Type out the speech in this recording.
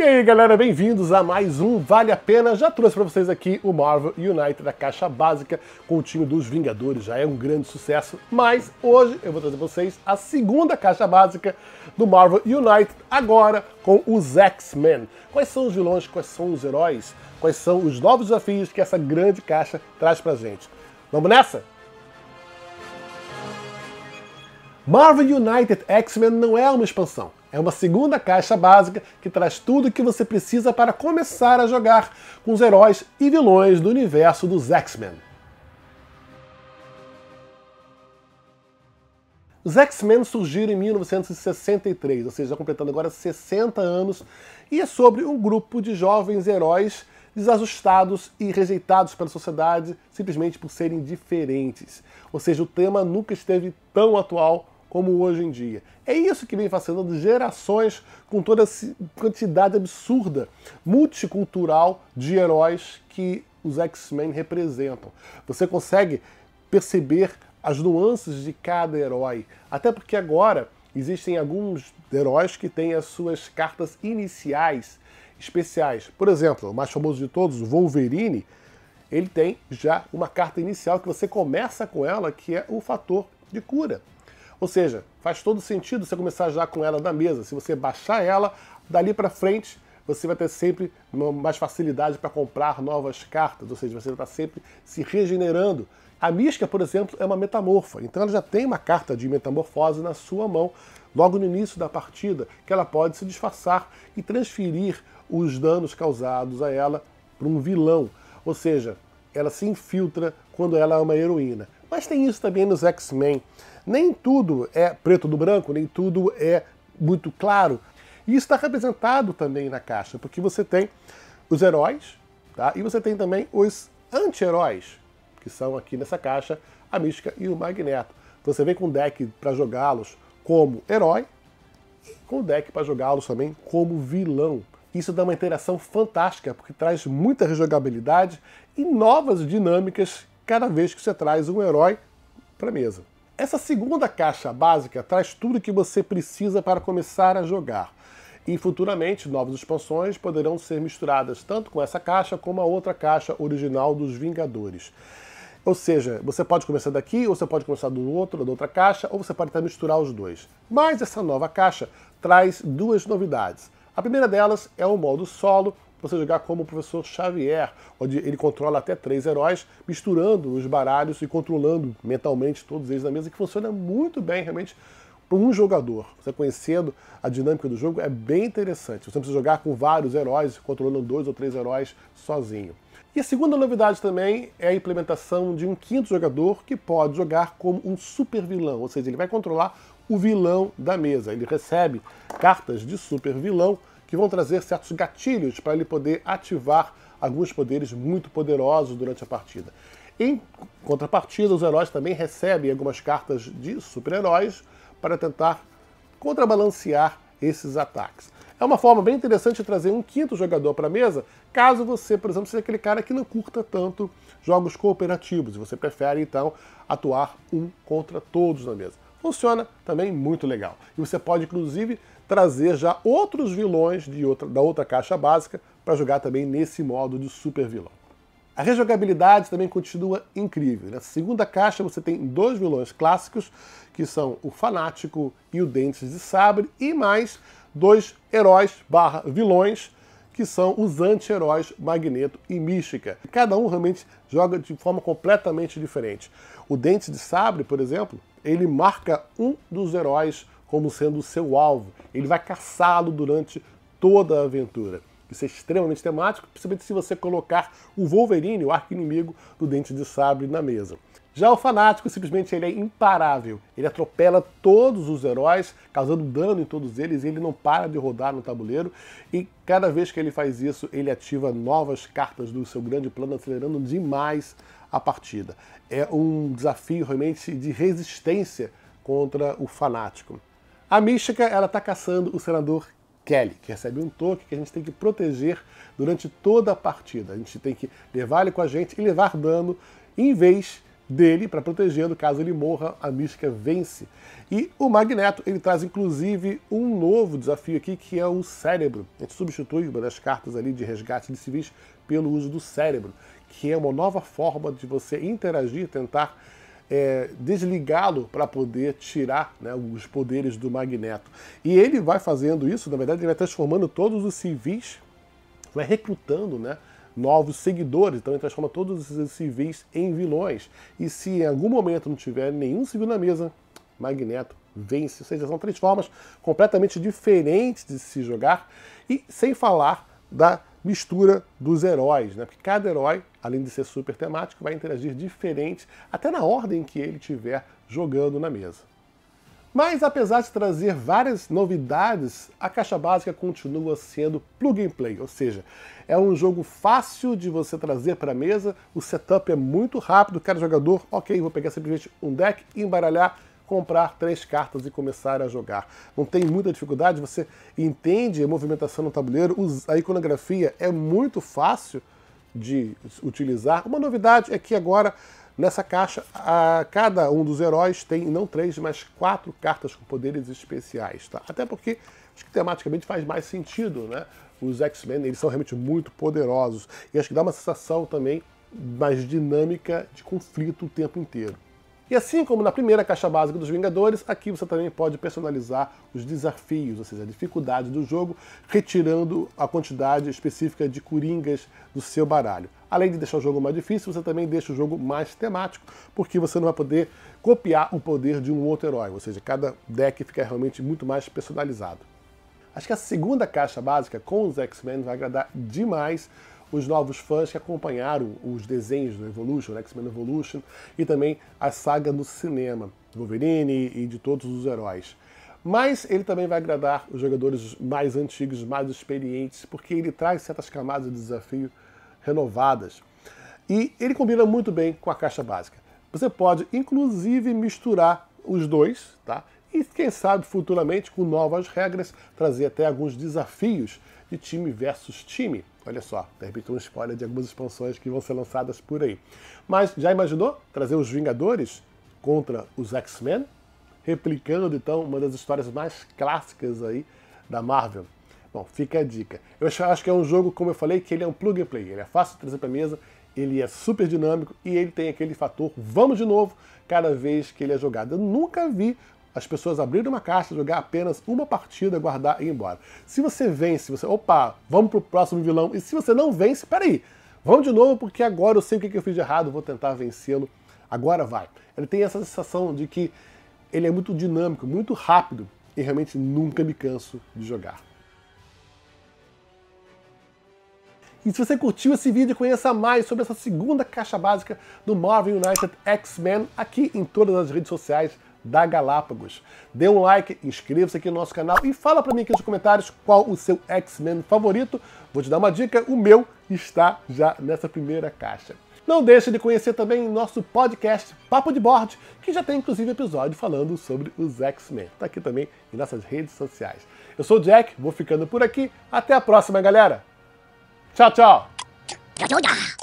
E aí galera, bem-vindos a mais um Vale a Pena. Já trouxe para vocês aqui o Marvel United da caixa básica com o time dos Vingadores, já é um grande sucesso. Mas hoje eu vou trazer para vocês a segunda caixa básica do Marvel United, agora com os X-Men. Quais são os vilões, quais são os heróis, quais são os novos desafios que essa grande caixa traz pra gente. Vamos nessa? Marvel United X-Men não é uma expansão é uma segunda caixa básica que traz tudo o que você precisa para começar a jogar com os heróis e vilões do universo dos X-Men. Os X-Men surgiram em 1963, ou seja, completando agora 60 anos, e é sobre um grupo de jovens heróis desajustados e rejeitados pela sociedade simplesmente por serem diferentes. Ou seja, o tema nunca esteve tão atual como hoje em dia. É isso que vem fascinando gerações com toda essa quantidade absurda, multicultural de heróis que os X-Men representam. Você consegue perceber as nuances de cada herói, até porque agora existem alguns heróis que têm as suas cartas iniciais especiais. Por exemplo, o mais famoso de todos, o Wolverine, ele tem já uma carta inicial que você começa com ela, que é o fator de cura. Ou seja, faz todo sentido você começar já com ela na mesa. Se você baixar ela, dali para frente você vai ter sempre mais facilidade para comprar novas cartas, ou seja, você está sempre se regenerando. A Misca, por exemplo, é uma metamorfa, então ela já tem uma carta de metamorfose na sua mão, logo no início da partida, que ela pode se disfarçar e transferir os danos causados a ela para um vilão. Ou seja, ela se infiltra quando ela é uma heroína. Mas tem isso também nos X-Men. Nem tudo é preto do branco, nem tudo é muito claro. E isso está representado também na caixa, porque você tem os heróis, tá? E você tem também os anti-heróis, que são aqui nessa caixa a Mística e o Magneto. Então, você vem com o deck para jogá-los como herói e com o deck para jogá-los também como vilão. Isso dá uma interação fantástica, porque traz muita rejogabilidade e novas dinâmicas cada vez que você traz um herói para a mesa. Essa segunda caixa básica traz tudo que você precisa para começar a jogar. E futuramente novas expansões poderão ser misturadas tanto com essa caixa como a outra caixa original dos Vingadores. Ou seja, você pode começar daqui, ou você pode começar do outro, da outra caixa, ou você pode até misturar os dois. Mas essa nova caixa traz duas novidades. A primeira delas é o modo solo, você jogar como o professor Xavier, onde ele controla até três heróis, misturando os baralhos e controlando mentalmente todos eles na mesa, que funciona muito bem realmente para um jogador. Você conhecendo a dinâmica do jogo é bem interessante. Você não precisa jogar com vários heróis, controlando dois ou três heróis sozinho. E a segunda novidade também é a implementação de um quinto jogador que pode jogar como um super vilão, ou seja, ele vai controlar o vilão da mesa. Ele recebe cartas de super vilão que vão trazer certos gatilhos para ele poder ativar alguns poderes muito poderosos durante a partida. Em contrapartida, os heróis também recebem algumas cartas de super-heróis para tentar contrabalancear esses ataques. É uma forma bem interessante de trazer um quinto jogador para a mesa, caso você, por exemplo, seja aquele cara que não curta tanto jogos cooperativos e você prefere então atuar um contra todos na mesa. Funciona também muito legal. E você pode, inclusive, trazer já outros vilões de outra, da outra caixa básica para jogar também nesse modo de super vilão. A rejogabilidade também continua incrível. na né? segunda caixa você tem dois vilões clássicos, que são o Fanático e o Dentes de Sabre, e mais dois heróis barra vilões, que são os anti-heróis Magneto e Mística. Cada um realmente joga de forma completamente diferente. O Dente de Sabre, por exemplo, ele marca um dos heróis como sendo seu alvo. Ele vai caçá-lo durante toda a aventura. Isso é extremamente temático, principalmente se você colocar o Wolverine, o arco-inimigo do Dente de Sabre, na mesa. Já o fanático, simplesmente, ele é imparável. Ele atropela todos os heróis, causando dano em todos eles, e ele não para de rodar no tabuleiro. E cada vez que ele faz isso, ele ativa novas cartas do seu grande plano, acelerando demais a partida. É um desafio realmente de resistência contra o fanático. A mística ela está caçando o senador Kelly, que recebe um toque que a gente tem que proteger durante toda a partida. A gente tem que levar ele com a gente e levar dano em vez dele para protegê-lo. Caso ele morra, a mística vence. E o Magneto ele traz inclusive um novo desafio aqui que é o cérebro. A gente substitui uma das cartas ali de resgate de civis pelo uso do cérebro, que é uma nova forma de você interagir, tentar é, desligá-lo para poder tirar né, os poderes do Magneto. E ele vai fazendo isso, na verdade, ele vai transformando todos os civis, vai recrutando, né? novos seguidores, então ele transforma todos os civis em vilões. E se em algum momento não tiver nenhum civil na mesa, Magneto vence. Ou seja, são três formas completamente diferentes de se jogar e sem falar da mistura dos heróis, né? Porque cada herói, além de ser super temático, vai interagir diferente, até na ordem que ele tiver jogando na mesa. Mas apesar de trazer várias novidades, a caixa básica continua sendo plug and play, ou seja, é um jogo fácil de você trazer para a mesa, o setup é muito rápido, cada jogador, ok, vou pegar simplesmente um deck, embaralhar comprar três cartas e começar a jogar. Não tem muita dificuldade, você entende a movimentação no tabuleiro, a iconografia é muito fácil de utilizar. Uma novidade é que agora Nessa caixa, a, cada um dos heróis tem não três, mas quatro cartas com poderes especiais, tá? Até porque acho que tematicamente faz mais sentido, né? Os X-Men, eles são realmente muito poderosos e acho que dá uma sensação também mais dinâmica de conflito o tempo inteiro. E assim como na primeira caixa básica dos Vingadores, aqui você também pode personalizar os desafios, ou seja, a dificuldade do jogo, retirando a quantidade específica de coringas do seu baralho. Além de deixar o jogo mais difícil, você também deixa o jogo mais temático, porque você não vai poder copiar o poder de um outro herói, ou seja, cada deck fica realmente muito mais personalizado. Acho que a segunda caixa básica com os X-Men vai agradar demais os novos fãs que acompanharam os desenhos do Evolution, né, X-Men Evolution, e também a saga no cinema, do Wolverine e de todos os heróis. Mas ele também vai agradar os jogadores mais antigos, mais experientes, porque ele traz certas camadas de desafio renovadas. E ele combina muito bem com a caixa básica. Você pode, inclusive, misturar os dois, tá? E quem sabe futuramente, com novas regras, trazer até alguns desafios de time versus time. Olha só, de repente um spoiler de algumas expansões que vão ser lançadas por aí. Mas já imaginou trazer os Vingadores contra os X-Men? Replicando então uma das histórias mais clássicas aí da Marvel. Bom, fica a dica. Eu acho que é um jogo, como eu falei, que ele é um plug and play. Ele é fácil de trazer para mesa, ele é super dinâmico e ele tem aquele fator vamos de novo cada vez que ele é jogado. Eu nunca vi as pessoas abrirem uma caixa, jogar apenas uma partida, guardar e ir embora. Se você vence, você. Opa, vamos pro próximo vilão. E se você não vence, peraí, vamos de novo, porque agora eu sei o que eu fiz de errado, vou tentar vencê-lo. Agora vai. Ele tem essa sensação de que ele é muito dinâmico, muito rápido, e realmente nunca me canso de jogar. E se você curtiu esse vídeo, conheça mais sobre essa segunda caixa básica do Marvel United X-Men aqui em todas as redes sociais da Galápagos. Dê um like, inscreva-se aqui no nosso canal e fala para mim aqui nos comentários qual o seu X-Men favorito. Vou te dar uma dica, o meu está já nessa primeira caixa. Não deixe de conhecer também nosso podcast Papo de Bordo, que já tem inclusive episódio falando sobre os X-Men. Está aqui também em nossas redes sociais. Eu sou o Jack, vou ficando por aqui. Até a próxima, galera. Tchau, tchau.